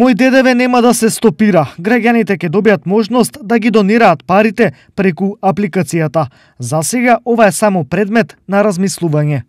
Мој дедеве нема да се стопира. Граѓаните ќе добијат можност да ги донираат парите преку апликацијата. За сега ова е само предмет на размислување.